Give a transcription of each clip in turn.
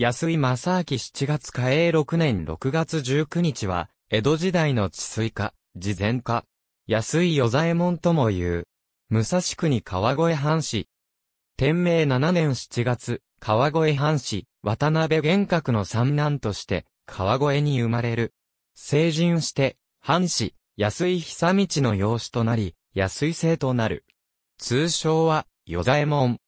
安井正明7月嘉永6年6月19日は、江戸時代の治水化、事前化。安井与左衛門とも言う。武蔵国川越藩士。天明7年7月、川越藩士、渡辺玄格の三男として、川越に生まれる。成人して、藩士、安井久道の養子となり、安井生となる。通称は、与左衛門。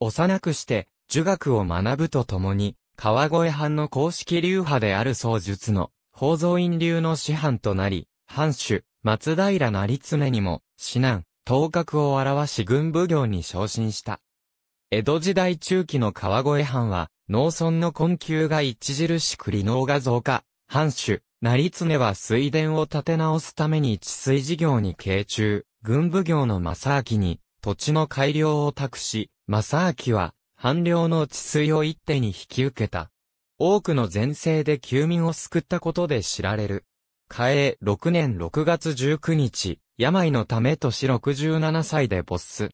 幼くして、儒学を学ぶとともに、川越藩の公式流派である僧術の、宝蔵院流の師範となり、藩主、松平成常にも、死難、頭角を表し軍部業に昇進した。江戸時代中期の川越藩は、農村の困窮が著しく離能が増加、藩主、成常は水田を建て直すために治水事業に傾注、軍部業の正明に、土地の改良を託し、正明は、半量の治水を一手に引き受けた。多くの前世で休眠を救ったことで知られる。嘉永6年6月19日、病のため年67歳で没す。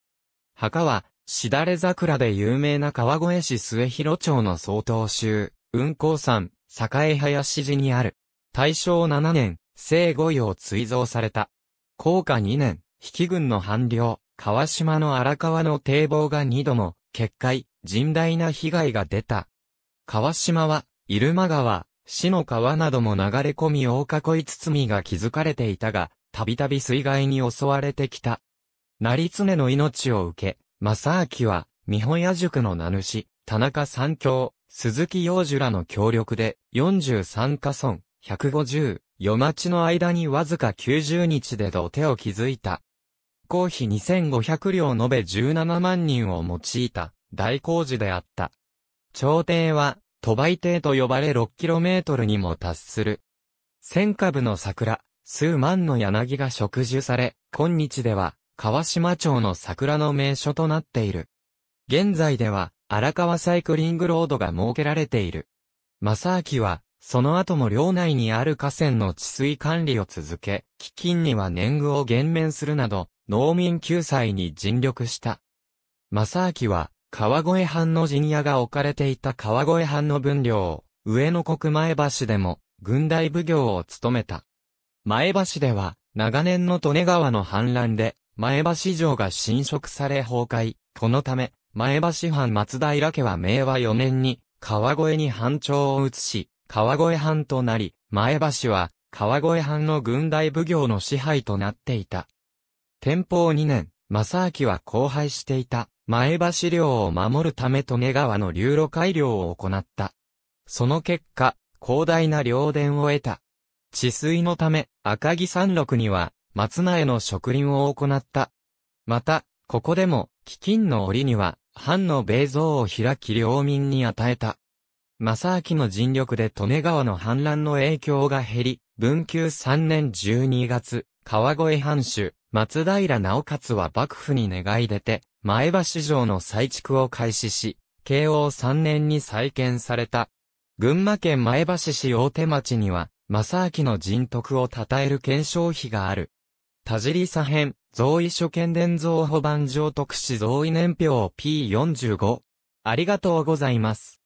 墓は、しだれ桜で有名な川越市末広町の総統州、運行山、栄林寺にある。大正7年、聖御用追贈された。高下2年、引き軍の半領、川島の荒川の堤防が2度も、決壊、甚大な被害が出た。川島は、入間川、死の川なども流れ込み大囲い包みが築かれていたが、たびたび水害に襲われてきた。成常の命を受け、正明は、三本屋塾の名主、田中三京、鈴木洋樹らの協力で、43家村、150、夜町の間にわずか90日で土手を築いた。公費2500両延べ17万人を用いた。大工事であった。朝廷は、都売邸と呼ばれ 6km にも達する。千株の桜、数万の柳が植樹され、今日では、川島町の桜の名所となっている。現在では、荒川サイクリングロードが設けられている。正明は、その後も領内にある河川の治水管理を続け、基金には年貢を減免するなど、農民救済に尽力した。正明は、川越藩の陣屋が置かれていた川越藩の分領、上野国前橋でも、軍大奉行を務めた。前橋では、長年の利根川の氾濫で、前橋城が侵食され崩壊。このため、前橋藩松平家は明和4年に、川越に藩長を移し、川越藩となり、前橋は、川越藩の軍大奉行の支配となっていた。天保2年、正明は荒廃していた、前橋領を守るため利根川の流路改良を行った。その結果、広大な領田を得た。治水のため、赤城山麓には、松苗の植林を行った。また、ここでも、飢饉の折には、藩の米像を開き領民に与えた。正明の尽力で利根川の氾濫の影響が減り、文久3年12月、川越藩主、松平直勝は幕府に願い出て、前橋城の再築を開始し、慶応3年に再建された。群馬県前橋市大手町には、正明の人徳を称える検証碑がある。田尻左辺、造位書見伝造保番上特使造位年表 P45。ありがとうございます。